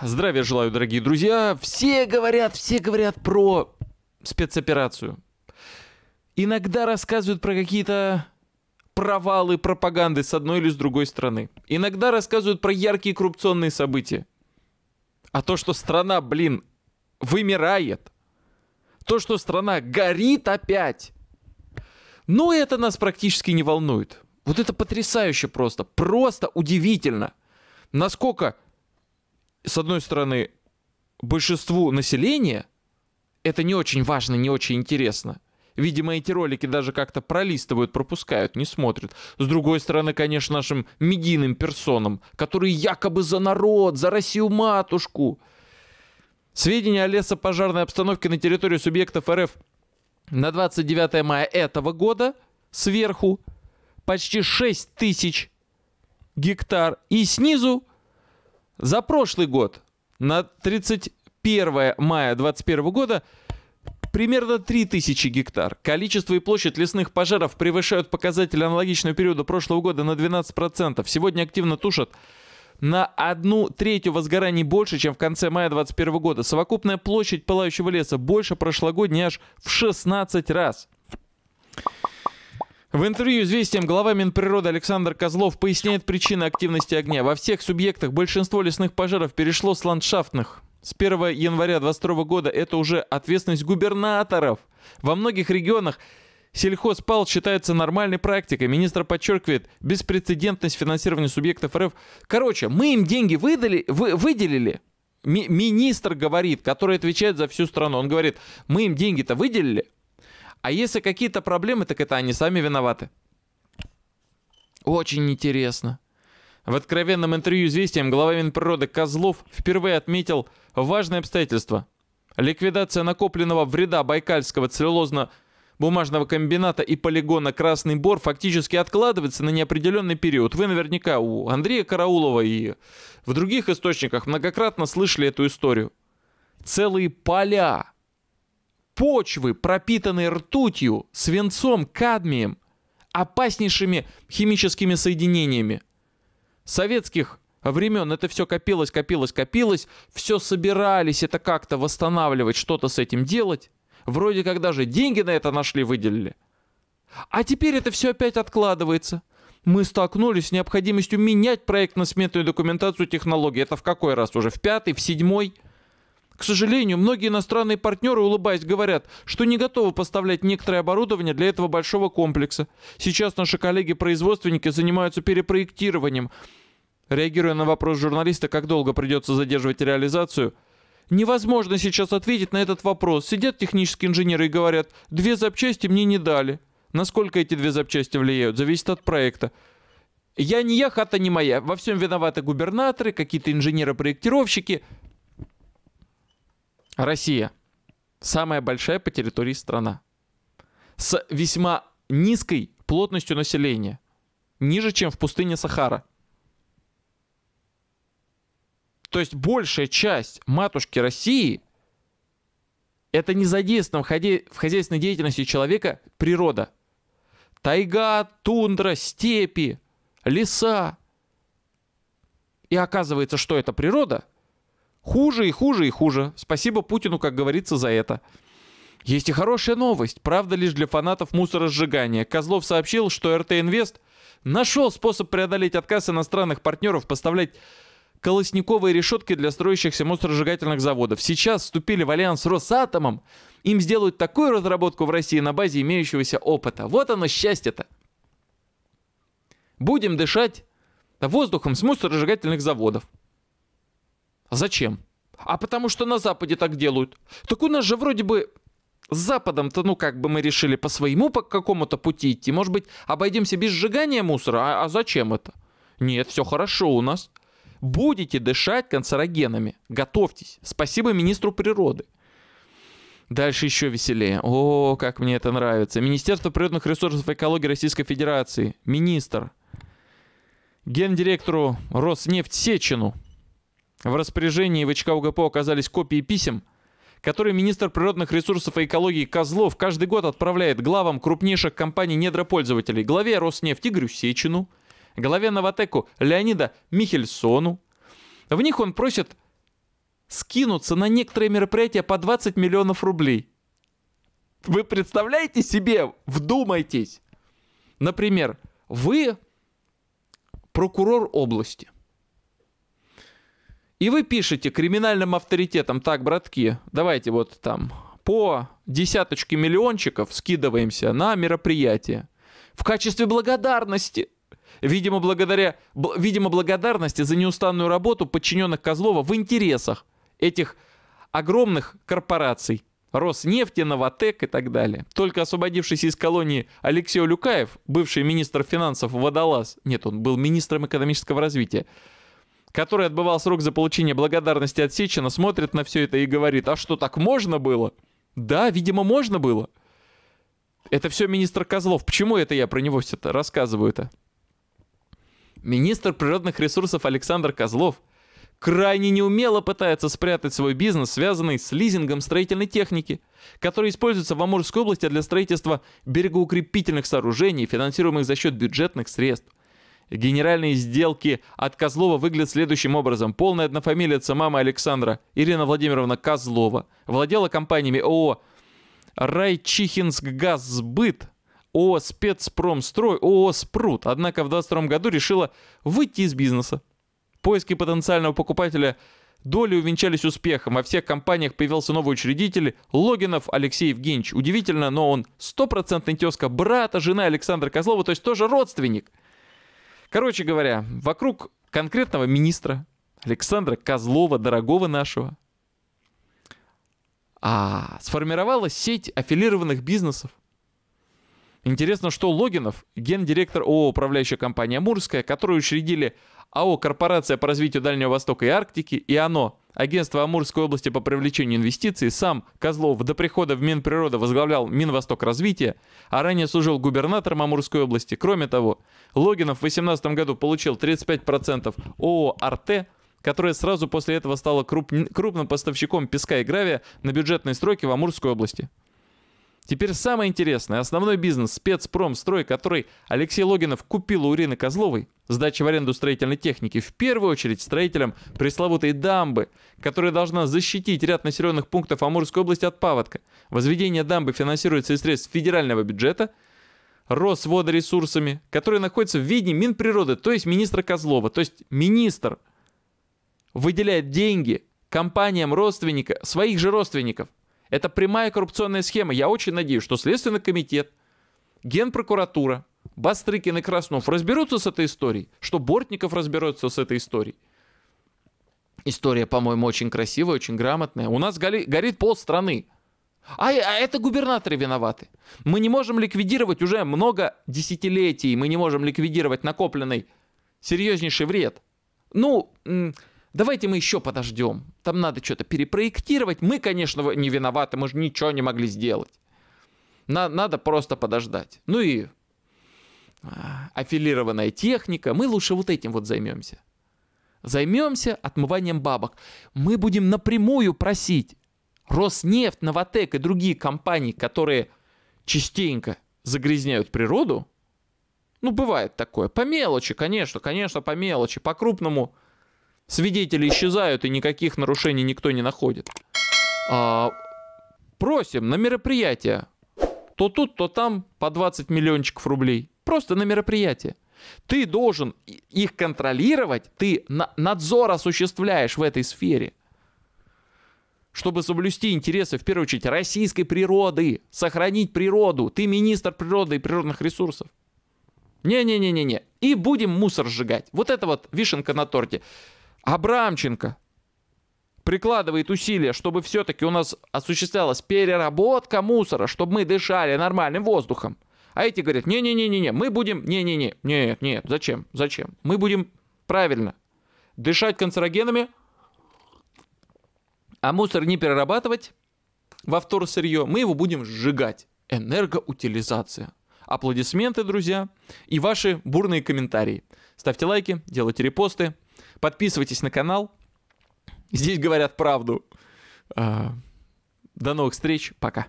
Здравия желаю, дорогие друзья. Все говорят, все говорят про спецоперацию. Иногда рассказывают про какие-то провалы пропаганды с одной или с другой стороны. Иногда рассказывают про яркие коррупционные события. А то, что страна, блин, вымирает. То, что страна горит опять. Но это нас практически не волнует. Вот это потрясающе просто. Просто удивительно. Насколько с одной стороны, большинству населения это не очень важно, не очень интересно. Видимо, эти ролики даже как-то пролистывают, пропускают, не смотрят. С другой стороны, конечно, нашим медийным персонам, которые якобы за народ, за Россию-матушку. Сведения о лесопожарной обстановке на территории субъектов РФ на 29 мая этого года сверху почти 6 тысяч гектар и снизу за прошлый год на 31 мая 2021 года примерно 3000 гектар. Количество и площадь лесных пожаров превышают показатели аналогичного периода прошлого года на 12%. Сегодня активно тушат на одну третью возгораний больше, чем в конце мая 2021 года. Совокупная площадь пылающего леса больше прошлогодней аж в 16 раз. В интервью «Известиям» глава Минприроды Александр Козлов поясняет причины активности огня. Во всех субъектах большинство лесных пожаров перешло с ландшафтных. С 1 января 2022 года это уже ответственность губернаторов. Во многих регионах сельхозпал считается нормальной практикой. Министр подчеркивает беспрецедентность финансирования субъектов РФ. Короче, мы им деньги выдали, вы, выделили. Ми министр говорит, который отвечает за всю страну, он говорит, мы им деньги-то выделили, а если какие-то проблемы, так это они сами виноваты. Очень интересно. В откровенном интервью «Известиям» глава Минприроды Козлов впервые отметил важное обстоятельство. Ликвидация накопленного вреда байкальского целлюлозно-бумажного комбината и полигона «Красный Бор» фактически откладывается на неопределенный период. Вы наверняка у Андрея Караулова и в других источниках многократно слышали эту историю. Целые поля почвы, пропитанные ртутью, свинцом, кадмием, опаснейшими химическими соединениями. Советских времен это все копилось, копилось, копилось, все собирались это как-то восстанавливать, что-то с этим делать. Вроде как даже деньги на это нашли, выделили. А теперь это все опять откладывается. Мы столкнулись с необходимостью менять проектно-сметную документацию технологий. Это в какой раз уже? В пятый, в седьмой? К сожалению, многие иностранные партнеры, улыбаясь, говорят, что не готовы поставлять некоторое оборудование для этого большого комплекса. Сейчас наши коллеги-производственники занимаются перепроектированием. Реагируя на вопрос журналиста, как долго придется задерживать реализацию, невозможно сейчас ответить на этот вопрос. Сидят технические инженеры и говорят, две запчасти мне не дали. Насколько эти две запчасти влияют, зависит от проекта. Я не я, хата не моя. Во всем виноваты губернаторы, какие-то инженеры-проектировщики – Россия. Самая большая по территории страна. С весьма низкой плотностью населения. Ниже, чем в пустыне Сахара. То есть большая часть матушки России – это не задействована в хозяйственной деятельности человека природа. Тайга, тундра, степи, леса. И оказывается, что это природа – Хуже и хуже и хуже. Спасибо Путину, как говорится, за это. Есть и хорошая новость, правда лишь для фанатов мусоросжигания. Козлов сообщил, что РТ Инвест нашел способ преодолеть отказ иностранных партнеров поставлять колосниковые решетки для строящихся мусоросжигательных заводов. Сейчас вступили в альянс с Росатомом. Им сделают такую разработку в России на базе имеющегося опыта. Вот оно счастье-то. Будем дышать воздухом с мусоросжигательных заводов. Зачем? А потому что на Западе так делают. Так у нас же вроде бы с Западом-то, ну, как бы мы решили по своему по какому-то пути идти. Может быть, обойдемся без сжигания мусора? А, а зачем это? Нет, все хорошо у нас. Будете дышать канцерогенами. Готовьтесь. Спасибо министру природы. Дальше еще веселее. О, как мне это нравится. Министерство природных ресурсов и экологии Российской Федерации. Министр. Гендиректору Роснефть Сечину в распоряжении ВЧК УГПО оказались копии писем, которые министр природных ресурсов и экологии Козлов каждый год отправляет главам крупнейших компаний недропользователей, главе Роснефти Игорю Сечину, главе Новотеку Леонида Михельсону. В них он просит скинуться на некоторые мероприятия по 20 миллионов рублей. Вы представляете себе? Вдумайтесь! Например, вы прокурор области. И вы пишете криминальным авторитетам так, братки, давайте вот там по десяточке миллиончиков скидываемся на мероприятие в качестве благодарности. Видимо, благодаря, б, видимо, благодарности за неустанную работу подчиненных Козлова в интересах этих огромных корпораций. Роснефти, Новотек и так далее. Только освободившийся из колонии Алексей Люкаев, бывший министр финансов Водолаз, нет, он был министром экономического развития, который отбывал срок за получение благодарности от Сечина, смотрит на все это и говорит, а что, так можно было? Да, видимо, можно было. Это все министр Козлов. Почему это я про него все это рассказываю-то? Министр природных ресурсов Александр Козлов крайне неумело пытается спрятать свой бизнес, связанный с лизингом строительной техники, который используется в Амурской области для строительства берегоукрепительных сооружений, финансируемых за счет бюджетных средств. Генеральные сделки от Козлова выглядят следующим образом. Полная однофамилица мамы Александра, Ирина Владимировна Козлова, владела компаниями ООО «Райчихинскгазсбыт», ООО «Спецпромстрой», ООО «Спрут». Однако в 2022 году решила выйти из бизнеса. Поиски потенциального покупателя доли увенчались успехом. Во всех компаниях появился новый учредитель Логинов Алексей Евгеньевич. Удивительно, но он стопроцентный тезка брата, жена Александра Козлова, то есть тоже родственник – Короче говоря, вокруг конкретного министра Александра Козлова, дорогого нашего, а сформировалась сеть аффилированных бизнесов. Интересно, что Логинов, гендиректор ООО «Управляющая компания Мурская», которую учредили АО «Корпорация по развитию Дальнего Востока и Арктики» и оно Агентство Амурской области по привлечению инвестиций, сам Козлов до прихода в Минприрода возглавлял Минвосток развития, а ранее служил губернатором Амурской области. Кроме того, Логинов в 2018 году получил 35% ООО «Арте», которое сразу после этого стало круп... крупным поставщиком песка и гравия на бюджетной стройке в Амурской области. Теперь самое интересное. Основной бизнес спецпромстрой, который Алексей Логинов купил у Ирины Козловой, сдача в аренду строительной техники, в первую очередь строителям пресловутой дамбы, которая должна защитить ряд населенных пунктов Амурской области от паводка. Возведение дамбы финансируется из средств федерального бюджета, Росводоресурсами, которые находятся в виде Минприроды, то есть министра Козлова. То есть министр выделяет деньги компаниям родственника, своих же родственников – это прямая коррупционная схема. Я очень надеюсь, что Следственный комитет, Генпрокуратура, Бастрыкин и Краснов разберутся с этой историей, что Бортников разберется с этой историей. История, по-моему, очень красивая, очень грамотная. У нас гори, горит пол страны. А, а это губернаторы виноваты. Мы не можем ликвидировать уже много десятилетий, мы не можем ликвидировать накопленный серьезнейший вред. Ну, давайте мы еще подождем. Там надо что-то перепроектировать. Мы, конечно, не виноваты, мы же ничего не могли сделать. На, надо просто подождать. Ну и а, аффилированная техника. Мы лучше вот этим вот займемся. Займемся отмыванием бабок. Мы будем напрямую просить Роснефть, Новотек и другие компании, которые частенько загрязняют природу, ну, бывает такое. По мелочи, конечно, конечно, по мелочи. По крупному Свидетели исчезают, и никаких нарушений никто не находит. А, просим на мероприятие. То тут, то там по 20 миллиончиков рублей. Просто на мероприятие. Ты должен их контролировать, ты надзор осуществляешь в этой сфере. Чтобы соблюсти интересы, в первую очередь, российской природы, сохранить природу. Ты министр природы и природных ресурсов. Не-не-не-не-не. И будем мусор сжигать. Вот это вот вишенка на торте. Абрамченко прикладывает усилия, чтобы все-таки у нас осуществлялась переработка мусора, чтобы мы дышали нормальным воздухом. А эти говорят, не-не-не-не, мы будем, не-не-не, нет, нет, зачем, зачем? Мы будем правильно дышать канцерогенами, а мусор не перерабатывать во вторсырье, мы его будем сжигать. Энергоутилизация. Аплодисменты, друзья, и ваши бурные комментарии. Ставьте лайки, делайте репосты, Подписывайтесь на канал. Здесь говорят правду. А, до новых встреч. Пока.